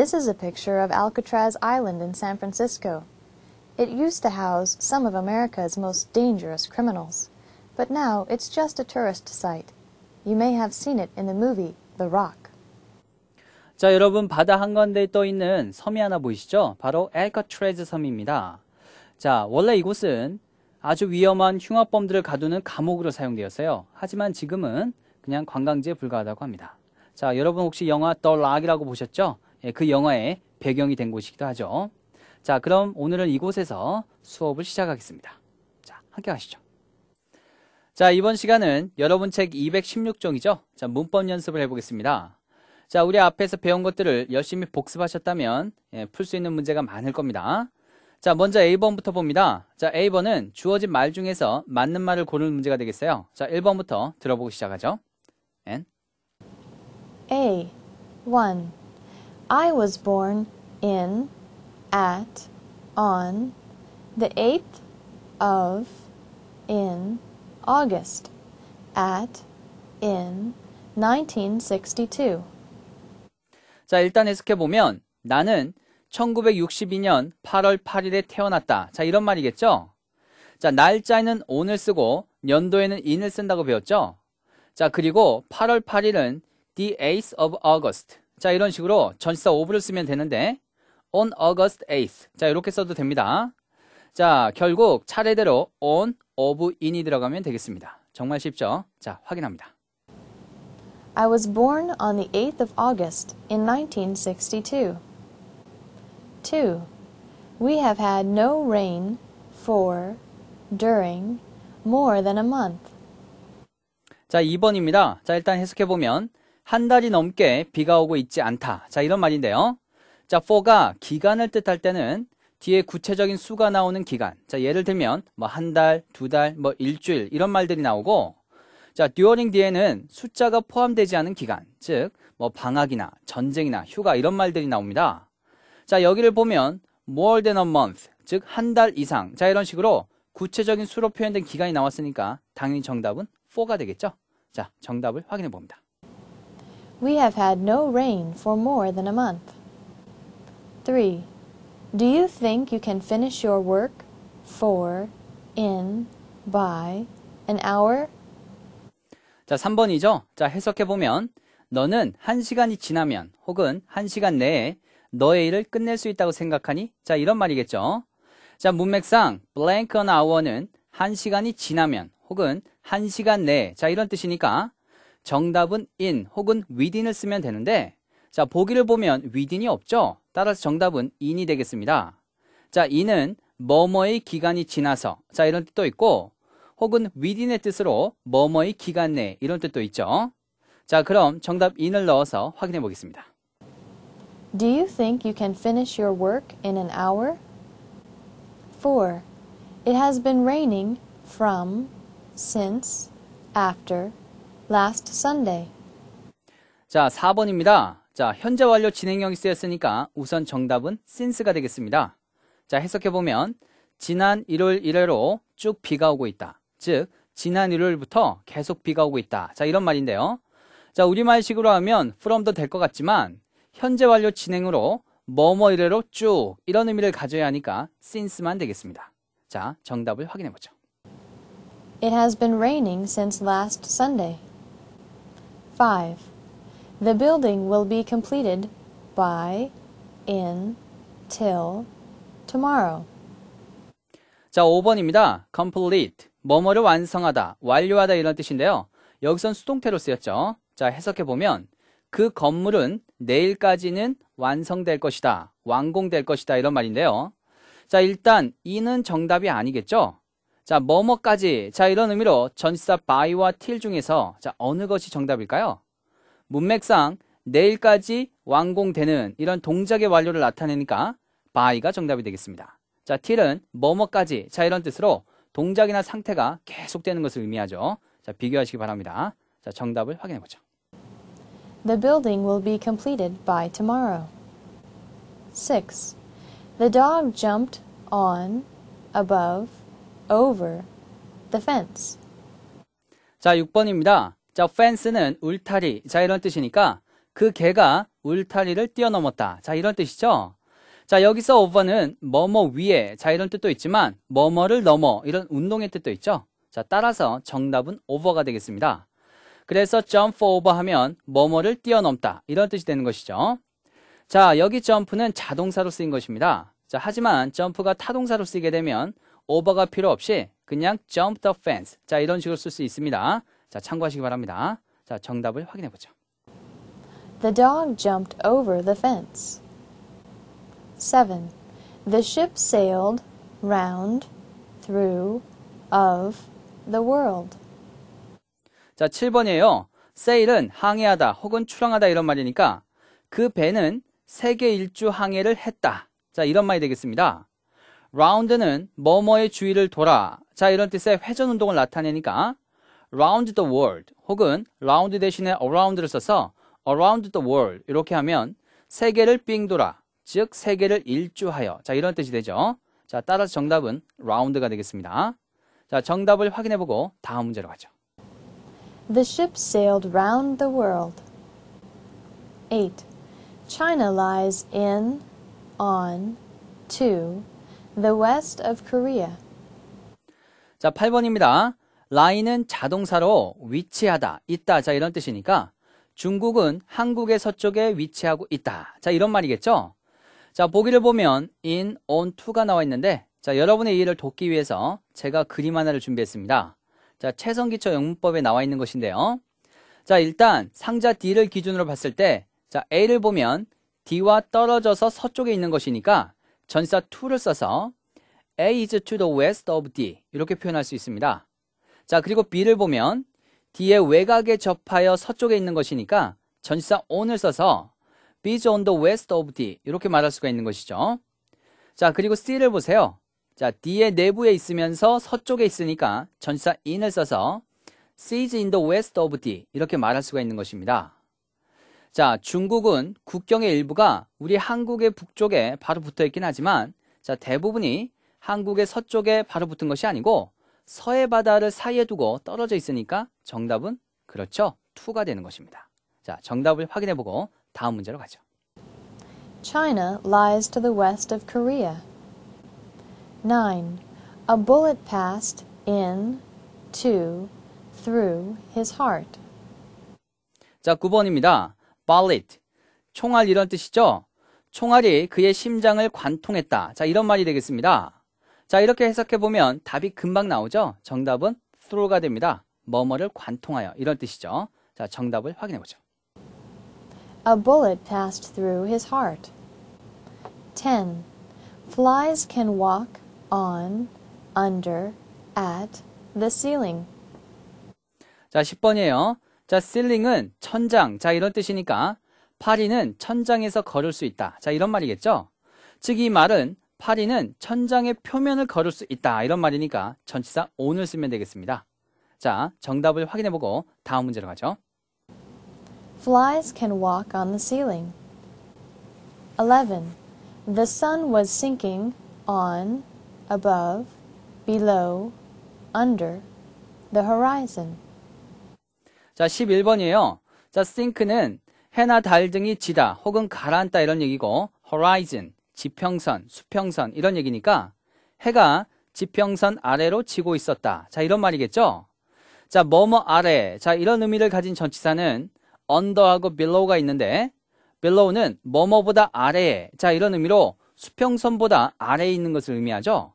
This is a picture of Alcatraz Island in San Francisco. It used to house some of America's most dangerous criminals, but now it's just a tourist site. You may have seen it in the movie The Rock. 자, 여러분 바다 한가운데 떠 있는 섬이 하나 보이시죠? 바로 알카트레즈 섬입니다. 자, 원래 이곳은 아주 위험한 흉악범들을 가두는 감옥으로 사용되었어요. 하지만 지금은 그냥 관광지에 불과하다고 합니다. 자, 여러분 혹시 영화 The Rock이라고 보셨죠? 예, 그 영화의 배경이 된 곳이기도 하죠. 자, 그럼 오늘은 이곳에서 수업을 시작하겠습니다. 자, 함께 가시죠. 자, 이번 시간은 여러분 책 216종이죠. 자, 문법 연습을 해보겠습니다. 자, 우리 앞에서 배운 것들을 열심히 복습하셨다면 예, 풀수 있는 문제가 많을 겁니다. 자, 먼저 A번부터 봅니다. 자, A번은 주어진 말 중에서 맞는 말을 고르는 문제가 되겠어요. 자, 1번부터 들어보고 시작하죠. n A. o I was born in, at, on the 8th of, in August, at, in 1962. 자, 일단 해석해 보면 나는 1962년 8월 8일에 태어났다. 자, 이런 말이겠죠? 자, 날짜에는 오을 쓰고 연도에는 인을 쓴다고 배웠죠? 자, 그리고 8월 8일은 the 8th of August. 자, 이런 식으로 전치사 of를 쓰면 되는데 on August 8th. 자, 이렇게 써도 됩니다. 자, 결국 차례대로 on, of, in이 들어가면 되겠습니다. 정말 쉽죠? 자, 확인합니다. I was born on the 8th of August in 1962. 2. We have had no rain for, during, more than a month. 자, 2번입니다. 자, 일단 해석해보면 한 달이 넘게 비가 오고 있지 않다. 자, 이런 말인데요. 자, for가 기간을 뜻할 때는 뒤에 구체적인 수가 나오는 기간. 자, 예를 들면 뭐 한 달, 두 달, 뭐 일주일 이런 말들이 나오고 자, during 뒤에는 숫자가 포함되지 않은 기간. 즉, 뭐 방학이나 전쟁이나 휴가 이런 말들이 나옵니다. 자, 여기를 보면 more than a month, 즉 한 달 이상. 자, 이런 식으로 구체적인 수로 표현된 기간이 나왔으니까 당연히 정답은 4가 되겠죠? 자, 정답을 확인해 봅니다. We have had no rain for more than a month. 3. Do you think you can finish your work for, in, by an hour? 자, 3번이죠. 자, 해석해 보면 너는 1시간이 지나면 혹은 1시간 내에 너의 일을 끝낼 수 있다고 생각하니? 자, 이런 말이겠죠. 자, 문맥상 blank an hour는 1시간이 지나면 혹은 1시간 내에 자, 이런 뜻이니까 정답은 in 혹은 within을 쓰면 되는데 자 보기를 보면 within이 없죠. 따라서 정답은 in이 되겠습니다. 자 in은 뭐뭐의 기간이 지나서 자 이런 뜻도 있고 혹은 within의 뜻으로 뭐뭐의 기간 내 이런 뜻도 있죠. 자 그럼 정답 in을 넣어서 확인해 보겠습니다. Do you think you can finish your work in an hour? 4. It has been raining from, since, after, last Sunday. 자, 4번입니다. 자, 현재 완료 진행형이 쓰였으니까 우선 정답은 since가 되겠습니다. 자, 해석해보면 지난 1월 1회로쭉 비가 오고 있다. 즉, 지난 1월부터 계속 비가 오고 있다. 자, 이런 말인데요. 자, 우리말식으로 하면 from도 될 것 같지만 현재 완료 진행으로 뭐뭐 이래로 쭉 이런 의미를 가져야 하니까 since만 되겠습니다. 자, 정답을 확인해 보죠. It has been raining since last Sunday. 5. The building will be completed by, in, till, tomorrow. 자, 5번입니다. complete. 뭐뭐를 완성하다, 완료하다 이런 뜻인데요. 여기선 수동태로 쓰였죠. 자, 해석해 보면 그 건물은 내일까지는 완성될 것이다, 완공될 것이다 이런 말인데요. 자, 일단 이는 정답이 아니겠죠? 자, 뭐뭐까지. 자, 이런 의미로 전치사 by와 till 중에서 자, 어느 것이 정답일까요? 문맥상 내일까지 완공되는 이런 동작의 완료를 나타내니까 by가 정답이 되겠습니다. 자, till은 뭐뭐까지. 자, 이런 뜻으로 동작이나 상태가 계속되는 것을 의미하죠. 자, 비교하시기 바랍니다. 자, 정답을 확인해 보죠. The building will be completed by tomorrow. 6. The dog jumped on above over the fence. 자, 6번입니다. 자, fence는 울타리. 자, 이런 뜻이니까 그 개가 울타리를 뛰어넘었다. 자, 이런 뜻이죠. 자, 여기서 over는 뭐뭐 위에. 자, 이런 뜻도 있지만 뭐뭐를 넘어. 이런 운동의 뜻도 있죠. 자, 따라서 정답은 over가 되겠습니다. 그래서 jump over 하면 뭐뭐를 뛰어넘다. 이런 뜻이 되는 것이죠. 자, 여기 점프는 자동사로 쓰인 것입니다. 자, 하지만 점프가 타동사로 쓰이게 되면 오버가 필요 없이 그냥 jump the fence. 자, 이런 식으로 쓸 수 있습니다. 자, 참고하시기 바랍니다. 자, 정답을 확인해 보죠. The dog jumped over the fence. 7. The ship sailed round through of the world. 자, 7번이에요. sail은 항해하다 혹은 출항하다 이런 말이니까 그 배는 세계 일주 항해를 했다. 자, 이런 말이 되겠습니다. round는 뭐뭐의 주위를 돌아. 자, 이런 뜻의 회전 운동을 나타내니까 round the world 혹은 round 대신에 around를 써서 around the world 이렇게 하면 세계를 삥 돌아. 즉 세계를 일주하여. 자, 이런 뜻이 되죠. 자, 따라서 정답은 round가 되겠습니다. 자, 정답을 확인해 보고 다음 문제로 가죠. The ship sailed round the world. 8. China lies in on to the west of Korea. 자, 8번입니다. 라인은 자동사로 위치하다, 있다. 자, 이런 뜻이니까 중국은 한국의 서쪽에 위치하고 있다. 자, 이런 말이겠죠? 자, 보기를 보면 in, on, to가 나와 있는데 자, 여러분의 이해를 돕기 위해서 제가 그림 하나를 준비했습니다. 자, 최성기초 영문법에 나와 있는 것인데요. 자, 일단 상자 D를 기준으로 봤을 때 자, A를 보면 D와 떨어져서 서쪽에 있는 것이니까 전사 to를 써서 A is to the west of D 이렇게 표현할 수 있습니다. 자 그리고 B를 보면 D의 외곽에 접하여 서쪽에 있는 것이니까 전사 on을 써서 B is on the west of D 이렇게 말할 수가 있는 것이죠. 자 그리고 C를 보세요. 자 D의 내부에 있으면서 서쪽에 있으니까 전사 in을 써서 C is in the west of D 이렇게 말할 수가 있는 것입니다. 자, 중국은 국경의 일부가 우리 한국의 북쪽에 바로 붙어 있긴 하지만 자, 대부분이 한국의 서쪽에 바로 붙은 것이 아니고 서해 바다를 사이에 두고 떨어져 있으니까 정답은 그렇죠. 2가 되는 것입니다. 자, 정답을 확인해 보고 다음 문제로 가죠. China lies to the west of Korea. 9. A bullet passed in, to, through his heart. 자, 9번입니다. bullet. 총알 이런 뜻이죠. 총알이 그의 심장을 관통했다. 자, 이런 말이 되겠습니다. 자, 이렇게 해석해 보면 답이 금방 나오죠. 정답은 through가 됩니다. 뭐뭐를 관통하여 이런 뜻이죠. 자, 정답을 확인해 보죠. A bullet passed through his heart. 10. Flies can walk on, under, at the ceiling. 자, 10번이에요. 자, c 링은 천장. 자, 이런 뜻이니까 파리는 천장에서 걸을 수 있다. 자, 이런 말이겠죠? 즉, 이 말은 파리는 천장의 표면을 걸을 수 있다. 이런 말이니까 전치사 on을 쓰면 되겠습니다. 자, 정답을 확인해보고 다음 문제로 가죠. Flies can walk on the ceiling. 11. The sun was sinking on, above, below, under the horizon. 자, 11번이에요. 자, sink는 해나 달 등이 지다 혹은 가라앉다 이런 얘기고 horizon, 지평선, 수평선 이런 얘기니까 해가 지평선 아래로 지고 있었다. 자, 이런 말이겠죠? 자, 뭐뭐 아래. 자, 이런 의미를 가진 전치사는 under하고 below가 있는데 below는 뭐뭐보다 아래에. 자, 이런 의미로 수평선보다 아래에 있는 것을 의미하죠.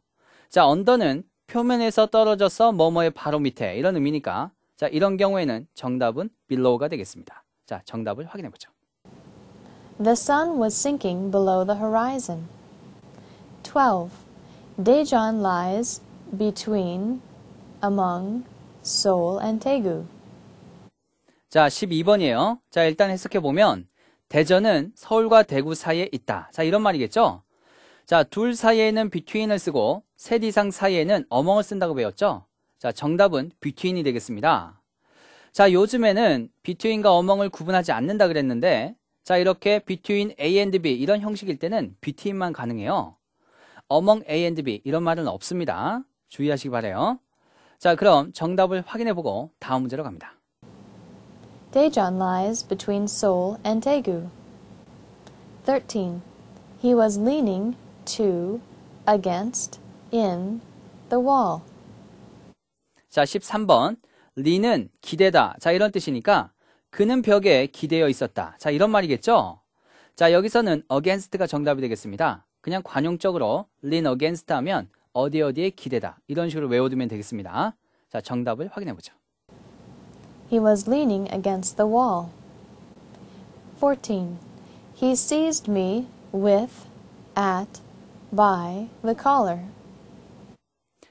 자, under는 표면에서 떨어져서 뭐뭐의 바로 밑에 이런 의미니까 자, 이런 경우에는 정답은 below가 되겠습니다. 자, 정답을 확인해 보죠. The sun was sinking below the horizon. 12. Daejeon lies between, among, Seoul and Daegu. 자, 12번이에요. 자, 일단 해석해 보면 대전은 서울과 대구 사이에 있다. 자, 이런 말이겠죠? 자, 둘 사이에는 between을 쓰고 셋 이상 사이에는 among을 쓴다고 배웠죠? 자, 정답은 비트윈이 되겠습니다. 자, 요즘에는 비트윈과 어멍을 구분하지 않는다 그랬는데 자, 이렇게 비트윈 A and B 이런 형식일 때는 비트윈만 가능해요. 어멍 A and B 이런 말은 없습니다. 주의하시기 바래요. 자, 그럼 정답을 확인해 보고 다음 문제로 갑니다. Daejeon lies between Seoul and Daegu. 13. He was leaning to, against, in, the wall. 자, 13번. 리는 기대다. 자, 이런 뜻이니까 그는 벽에 기대어 있었다. 자, 이런 말이겠죠? 자, 여기서는 against가 정답이 되겠습니다. 그냥 관용적으로 lean against 하면 어디 어디에 기대다. 이런 식으로 외워두면 되겠습니다. 자, 정답을 확인해 보죠. He was leaning against the wall. 14. He seized me with, at, by the collar.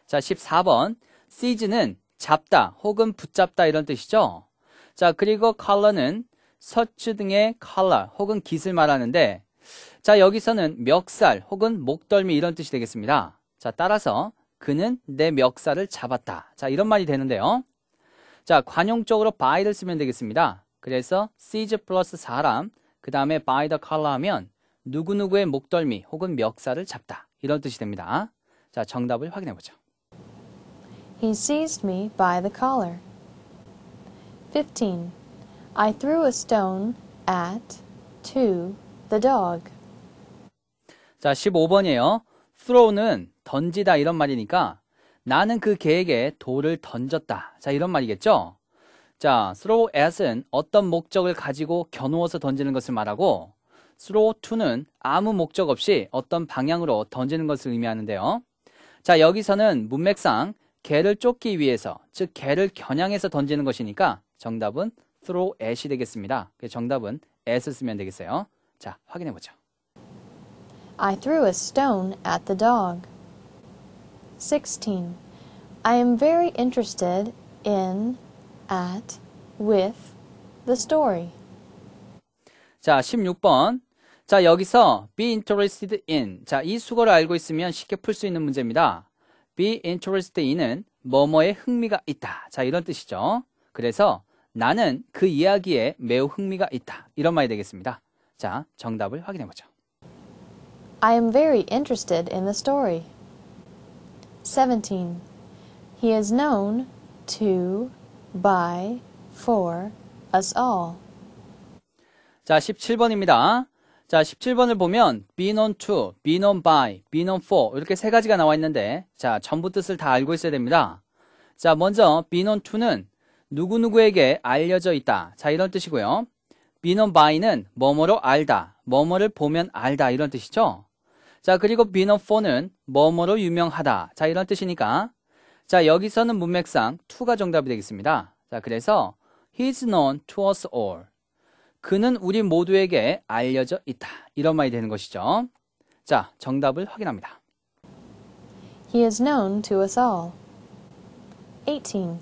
자, 14번. seize는 잡다 혹은 붙잡다 이런 뜻이죠. 자, 그리고 color는 서츠 등의 color 혹은 깃을 말하는데 자, 여기서는 멱살 혹은 목덜미 이런 뜻이 되겠습니다. 자, 따라서 그는 내 멱살을 잡았다. 자, 이런 말이 되는데요. 자, 관용적으로 by를 쓰면 되겠습니다. 그래서 seize 플러스 사람, 그 다음에 by the color 하면 누구누구의 목덜미 혹은 멱살을 잡다. 이런 뜻이 됩니다. 자, 정답을 확인해 보죠. He seized me by the collar. 15. I threw a stone at, to, the dog. 자, 15번이에요. throw는 던지다 이런 말이니까 나는 그 개에게 돌을 던졌다. 자, 이런 말이겠죠? 자, throw at은 어떤 목적을 가지고 겨누어서 던지는 것을 말하고 throw to는 아무 목적 없이 어떤 방향으로 던지는 것을 의미하는데요. 자, 여기서는 문맥상 개를 쫓기 위해서, 즉 개를 겨냥해서 던지는 것이니까 정답은 throw at이 되겠습니다. 그 정답은 at을 쓰면 되겠어요. 자, 확인해 보죠. I threw a stone at the dog. 16. I am very interested in, at, with the story. 자, 16번. 자, 여기서 be interested in. 자, 이 수거를 알고 있으면 쉽게 풀 수 있는 문제입니다. be interested in은 뭐뭐에 흥미가 있다. 자, 이런 뜻이죠. 그래서 나는 그 이야기에 매우 흥미가 있다. 이런 말이 되겠습니다. 자, 정답을 확인해 보죠. I am very interested in the story. 17. He is known to, by, for us all. 자, 17번입니다. 자, 17번을 보면 be known to, be known by, be known for 이렇게 세 가지가 나와 있는데 자, 전부 뜻을 다 알고 있어야 됩니다. 자, 먼저 be known to는 누구누구에게 알려져 있다. 자, 이런 뜻이고요. be known by는 뭐뭐로 알다, 뭐뭐를 보면 알다 이런 뜻이죠. 자, 그리고 be known for는 뭐뭐로 유명하다. 자, 이런 뜻이니까 자, 여기서는 문맥상 to가 정답이 되겠습니다. 자, 그래서 he's known to us all. 그는 우리 모두에게 알려져 있다. 이런 말이 되는 것이죠. 자, 정답을 확인합니다. He is known to us all. 18.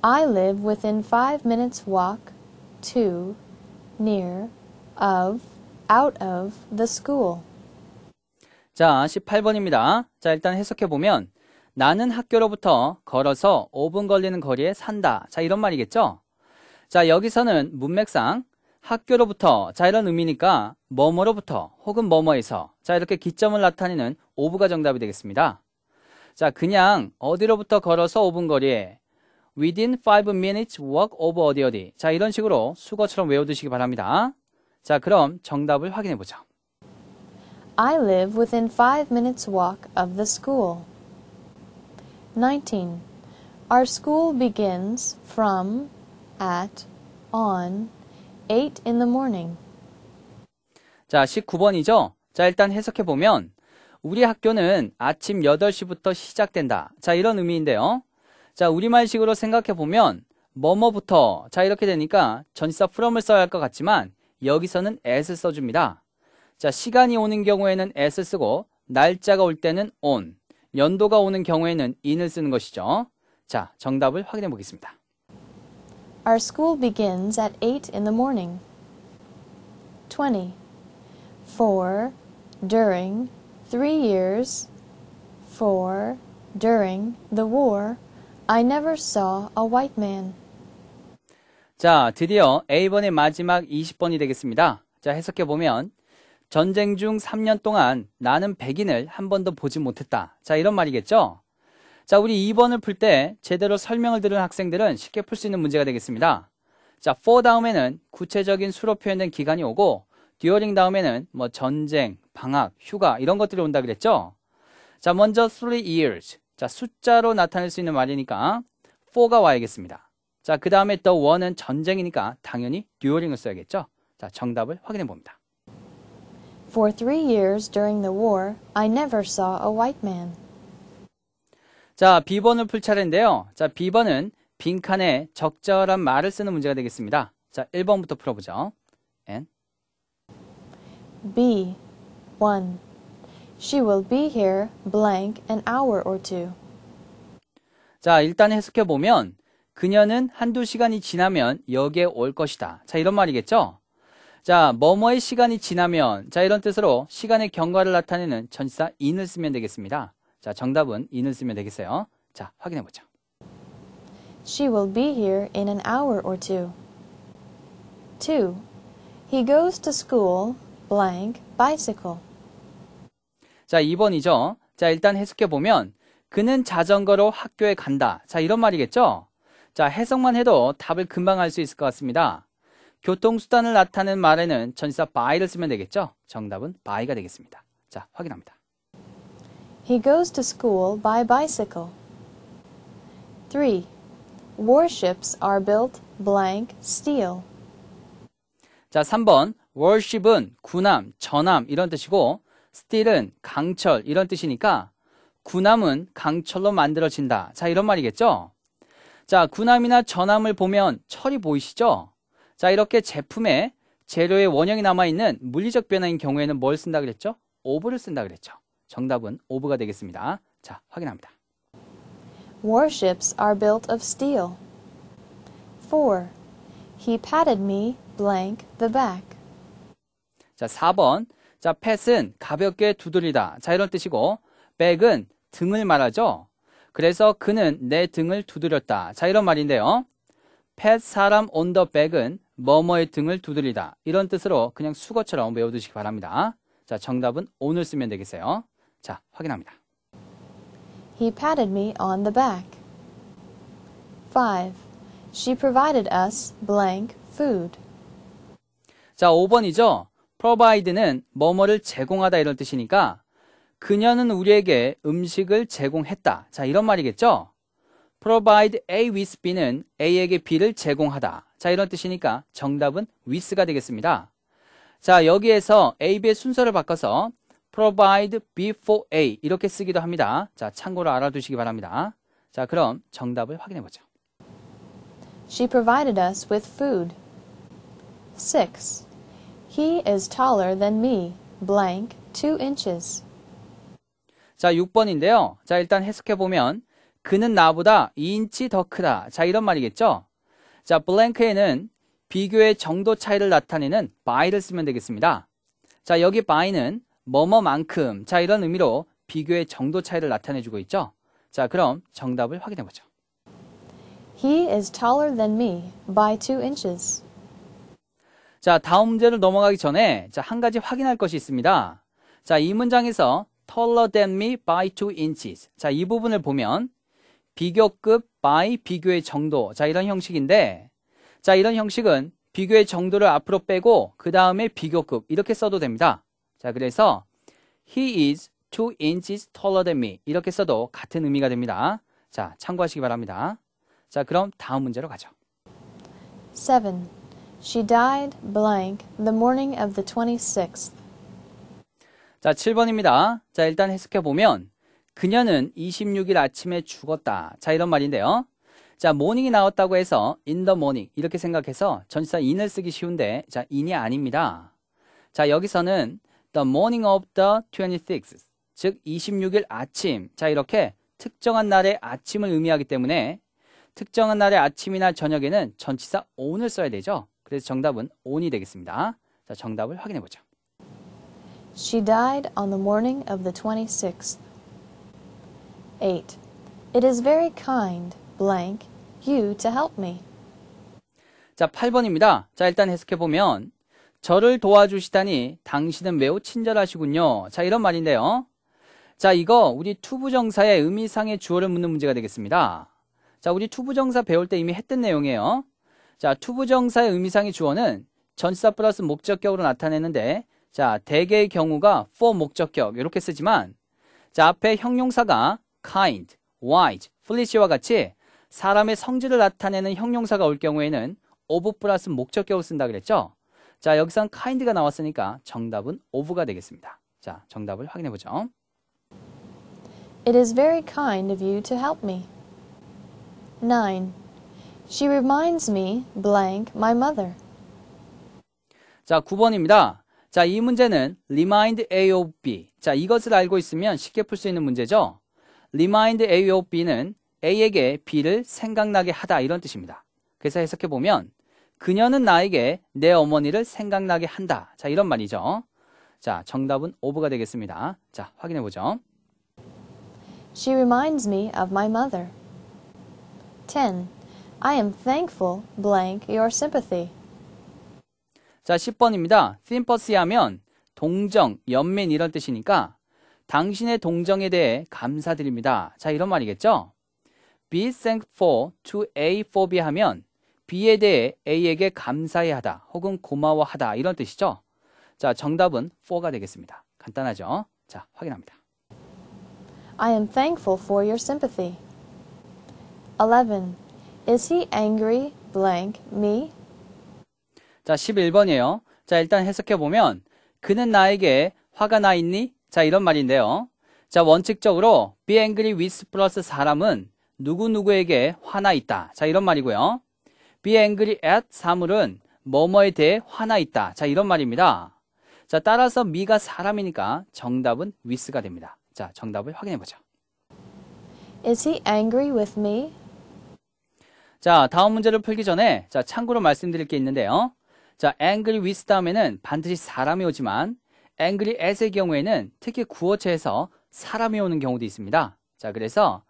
I live within 5 minutes walk to near of out of the school. 자, 18번입니다. 자, 일단 해석해 보면 나는 학교로부터 걸어서 5분 걸리는 거리에 산다. 자, 이런 말이겠죠? 자, 여기서는 문맥상 학교로부터 자 이런 의미니까 뭐뭐로부터 혹은 뭐뭐에서 자 이렇게 기점을 나타내는 오브가 정답이 되겠습니다. 자 그냥 어디로부터 걸어서 5분 거리에 within 5 minutes walk over 어디 어디 자 이런 식으로 수거처럼 외워두시기 바랍니다. 자 그럼 정답을 확인해 보죠. I live within 5 minutes walk of the school. 19. Our school begins from, at, on, 8 in the morning. 자, 19번이죠? 자, 일단 해석해 보면 우리 학교는 아침 8시부터 시작된다. 자, 이런 의미인데요. 자, 우리말식으로 생각해 보면 뭐뭐부터 자, 이렇게 되니까 전치사 from을 써야 할 것 같지만 여기서는 s 써줍니다. 자, 시간이 오는 경우에는 s 쓰고 날짜가 올 때는 on, 연도가 오는 경우에는 in을 쓰는 것이죠. 자, 정답을 확인해 보겠습니다. Our school begins at 8 in the morning. 20. For, during, three years, for, during, the war, I never saw a white man. 자, 드디어 A번의 마지막 20번이 되겠습니다. 자, 해석해 보면 전쟁 중 3년 동안 나는 백인을 한 번도 보지 못했다. 자, 이런 말이겠죠? 자, 우리 2번을 풀 때 제대로 설명을 들은 학생들은 쉽게 풀 수 있는 문제가 되겠습니다. 자, for 다음에는 구체적인 수로 표현된 기간이 오고 듀어링 다음에는 뭐 전쟁, 방학, 휴가 이런 것들이 온다 그랬죠? 자, 먼저 3 years. 자, 숫자로 나타낼 수 있는 말이니까 4가 와야겠습니다. 자, 그 다음에 the one은 전쟁이니까 당연히 듀어링을 써야겠죠? 자, 정답을 확인해 봅니다. For three years during the war, I never saw a white man. 자, B번을 풀 차례인데요. 자, B번은 빈칸에 적절한 말을 쓰는 문제가 되겠습니다. 자, 1번부터 풀어보죠. N. B. 1. She will be here blank an hour or two. 자, 일단 해석해 보면 그녀는 한두 시간이 지나면 여기에 올 것이다. 자, 이런 말이겠죠? 자, 뭐뭐의 시간이 지나면 자, 이런 뜻으로 시간의 경과를 나타내는 전치사 in을 쓰면 되겠습니다. 자, 정답은 in을 쓰면 되겠어요. 자, 확인해 보죠. She will be here in an hour or two. 2. He goes to school blank bicycle. 자, 2번이죠. 자, 일단 해석해 보면 그는 자전거로 학교에 간다. 자, 이런 말이겠죠? 자, 해석만 해도 답을 금방 알 수 있을 것 같습니다. 교통수단을 나타낸 말에는 전시사 by를 쓰면 되겠죠? 정답은 by가 되겠습니다. 자, 확인합니다. He goes to school by bicycle. 3. Warships are built blank steel. 자, 3번. 월십은 군함, 전함 이런 뜻이고 스틸은 강철 이런 뜻이니까 군함은 강철로 만들어진다. 자, 이런 말이겠죠? 자, 군함이나 전함을 보면 철이 보이시죠? 자, 이렇게 제품에 재료의 원형이 남아있는 물리적 변화인 경우에는 뭘 쓴다 그랬죠? 오브를 쓴다 그랬죠. 정답은 오브가 되겠습니다. 자, 확인합니다. Warships are built of steel. 4. He patted me blank the back. 자, 4번. 자, pat은 가볍게 두드리다. 자, 이런 뜻이고 back은 등을 말하죠. 그래서 그는 내 등을 두드렸다. 자, 이런 말인데요. pat 사람 on the back은 뭐뭐의 등을 두드리다. 이런 뜻으로 그냥 수거처럼 외워두시기 바랍니다. 자, 정답은 오늘 쓰면 되겠어요. 자, 확인합니다. He patted me on the back. 5. She provided us blank food. 자, 5번이죠. provide는 뭐뭐를 제공하다 이런 뜻이니까 그녀는 우리에게 음식을 제공했다. 자, 이런 말이겠죠? provide A with B는 A에게 B를 제공하다. 자, 이런 뜻이니까 정답은 with가 되겠습니다. 자, 여기에서 A, B의 순서를 바꿔서 provide before A 이렇게 쓰기도 합니다. 자, 참고로 알아두시기 바랍니다. 자, 그럼 정답을 확인해 보죠. She provided us with food. 6. He is taller than me. blank 2 inches. 자, 6번인데요. 자, 일단 해석해 보면 그는 나보다 2인치 더 크다. 자, 이런 말이겠죠? 자, 블랭크에는 비교의 정도 차이를 나타내는 by를 쓰면 되겠습니다. 자, 여기 by는 뭐뭐만큼 자 이런 의미로 비교의 정도 차이를 나타내주고 있죠. 자 그럼 정답을 확인해 보죠. He is taller than me by two inches. 자 다음 문제를 넘어가기 전에 자한 가지 확인할 것이 있습니다. 자 이 문장에서 taller than me by two inches. 자 이 부분을 보면 비교급 by 비교의 정도. 자 이런 형식인데 자 이런 형식은 비교의 정도를 앞으로 빼고 그 다음에 비교급 이렇게 써도 됩니다. 자, 그래서 he is two inches taller than me. 이렇게 써도 같은 의미가 됩니다. 자, 참고하시기 바랍니다. 자, 그럼 다음 문제로 가죠. 7. She died blank the morning of the 26th. 자, 7번입니다. 자, 일단 해석해 보면 그녀는 26일 아침에 죽었다. 자, 이런 말인데요. 자, morning이 나왔다고 해서 in the morning 이렇게 생각해서 전치사 in을 쓰기 쉬운데 자, in이 아닙니다. 자, 여기서는 the morning of the 26th, 즉 26일 아침. 자, 이렇게 특정한 날의 아침을 의미하기 때문에 특정한 날의 아침이나 저녁에는 전치사 on을 써야 되죠. 그래서 정답은 on이 되겠습니다. 자, 정답을 확인해 보죠. She died on the morning of the 26th. 8. It is very kind, blank, you to help me. 자, 8번입니다. 자, 일단 해석해 보면 저를 도와주시다니 당신은 매우 친절하시군요. 자, 이런 말인데요. 자, 이거 우리 투부정사의 의미상의 주어를 묻는 문제가 되겠습니다. 자, 우리 투부정사 배울 때 이미 했던 내용이에요. 자, 투부정사의 의미상의 주어는 전사 플러스 목적격으로 나타내는데 자, 대개의 경우가 for 목적격 이렇게 쓰지만 자, 앞에 형용사가 kind, wise, fleet와 같이 사람의 성질을 나타내는 형용사가 올 경우에는 of 플러스 목적격을 쓴다 그랬죠? 자, 여기선 kind가 나왔으니까 정답은 of가 되겠습니다. 자, 정답을 확인해 보죠. It is very kind of you to help me. 9. She reminds me blank my mother. 자, 9번입니다. 자, 이 문제는 remind A of B. 자, 이것을 알고 있으면 쉽게 풀 수 있는 문제죠. remind A of B는 A에게 B를 생각나게 하다 이런 뜻입니다. 그래서 해석해 보면 그녀는 나에게 내 어머니를 생각나게 한다. 자, 이런 말이죠. 자, 정답은 오브가 되겠습니다. 자, 확인해 보죠. She reminds me of my mother. 10. I am thankful blank your sympathy. 자, 10번입니다. sympathy 하면 동정, 연민 이런 뜻이니까 당신의 동정에 대해 감사드립니다. 자, 이런 말이겠죠? be thankful to A for B 하면 B에 대해 A에게 감사해야 하다 혹은 고마워하다 이런 뜻이죠. 자, 정답은 4가 되겠습니다. 간단하죠? 자, 확인합니다. I am thankful for your sympathy. 11. Is he angry blank me? 자, 11번이에요. 자, 일단 해석해 보면 그는 나에게 화가 나 있니? 자, 이런 말인데요. 자, 원칙적으로 be angry with 플러스 사람은 누구누구에게 화나 있다. 자, 이런 말이고요. be angry at 사물은 뭐뭐에 대해 화나 있다. 자, 이런 말입니다. 자, 따라서 미가 사람이니까 정답은 with가 됩니다. 자, 정답을 확인해 보죠. Is he angry with me? 자, 다음 문제를 풀기 전에 자, 참고로 말씀드릴 게 있는데요. 자, angry with 다음에는 반드시 사람이 오지만 angry at의 경우에는 특히 구어체에서 사람이 오는 경우도 있습니다. 자, 그래서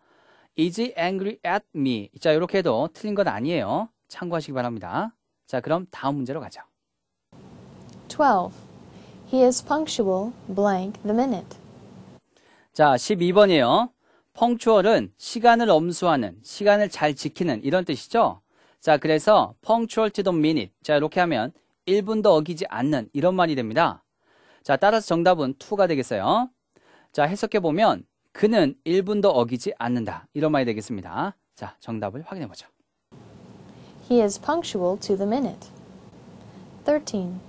is angry at me. 자, 이렇게 해도 틀린 건 아니에요. 참고하시기 바랍니다. 자, 그럼 다음 문제로 가죠. 12. He is punctual blank the minute. 자, 12번이에요. 펑추얼은 시간을 엄수하는, 시간을 잘 지키는 이런 뜻이죠. 자, 그래서 punctual to the minute. 자, 이렇게 하면 1분도 어기지 않는 이런 말이 됩니다. 자, 따라서 정답은 2가 되겠어요. 자, 해석해 보면 그는 1분도 어기지 않는다. 이런 말이 되겠습니다. 자, 정답을 확인해 보죠. He is punctual to the minute. 13.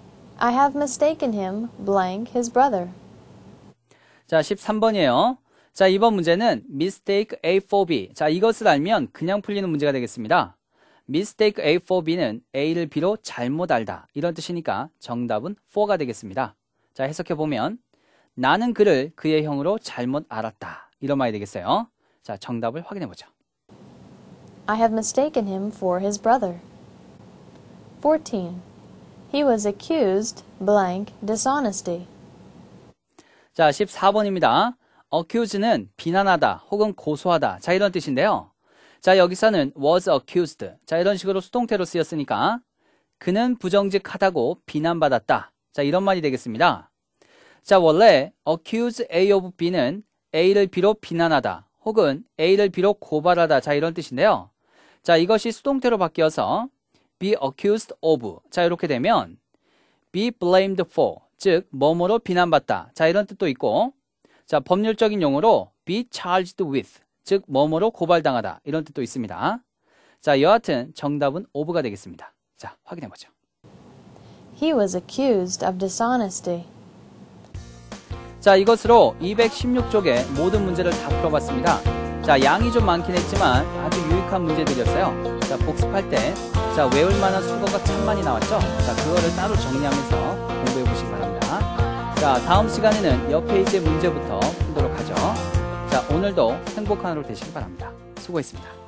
I have mistaken him, blank, his brother. 자, 13번이에요. 자, 이번 문제는 mistake A for B. 자, 이것을 알면 그냥 풀리는 문제가 되겠습니다. mistake A for B는 A를 B로 잘못 알다. 이런 뜻이니까 정답은 for가 되겠습니다. 자, 해석해 보면 나는 그를 그의 형으로 잘못 알았다. 이런 말이 되겠어요. 자, 정답을 확인해 보죠. I have mistaken him for his brother. 14. He was accused blank dishonesty. 자, 14번입니다. accuse는 비난하다 혹은 고소하다. 자, 이런 뜻인데요. 자, 여기서는 was accused. 자, 이런 식으로 수동태로 쓰였으니까 그는 부정직하다고 비난받았다. 자, 이런 말이 되겠습니다. 자, 원래 accuse A of B는 A를 비롯 비난하다 혹은 A를 비롯 고발하다. 자, 이런 뜻인데요. 자, 이것이 수동태로 바뀌어서 be accused of. 자, 이렇게 되면 be blamed for. 즉, 뭐뭐로 비난받다. 자, 이런 뜻도 있고. 자, 법률적인 용어로 be charged with. 즉, 뭐뭐로 고발당하다. 이런 뜻도 있습니다. 자, 여하튼 정답은 of가 되겠습니다. 자, 확인해 보죠. He was accused of dishonesty. 자, 이것으로 216쪽의 모든 문제를 다 풀어봤습니다. 자, 양이 좀 많긴 했지만 아주 유익 복잡한 문제들이었어요. 자, 복습할 때, 자, 외울 만한 수거가 참 많이 나왔죠? 자, 그거를 따로 정리하면서 공부해 보시기 바랍니다. 자, 다음 시간에는 옆 페이지의 문제부터 풀도록 하죠. 자, 오늘도 행복한 하루 되시기 바랍니다. 수고했습니다.